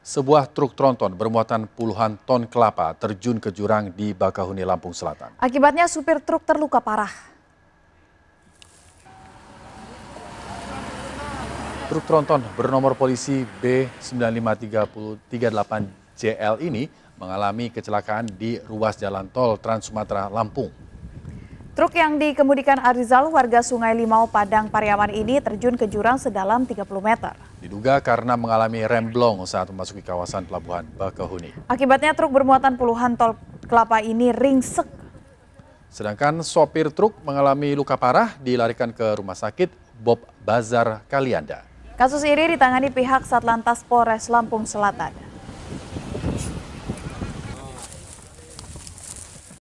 Sebuah truk tronton bermuatan puluhan ton kelapa terjun ke jurang di Bakahuni, Lampung Selatan. Akibatnya supir truk terluka parah. Truk tronton bernomor polisi b 95338 jl ini mengalami kecelakaan di ruas jalan tol Trans Sumatera Lampung. Truk yang dikemudikan Arizal warga Sungai Limau Padang Pariaman ini terjun ke jurang sedalam 30 meter. Diduga karena mengalami remblong saat memasuki kawasan pelabuhan Bakahuni. Akibatnya truk bermuatan puluhan tol kelapa ini ringsek. Sedangkan sopir truk mengalami luka parah dilarikan ke rumah sakit Bob Bazar Kalianda. Kasus ini ditangani pihak Satlantas Polres Lampung Selatan.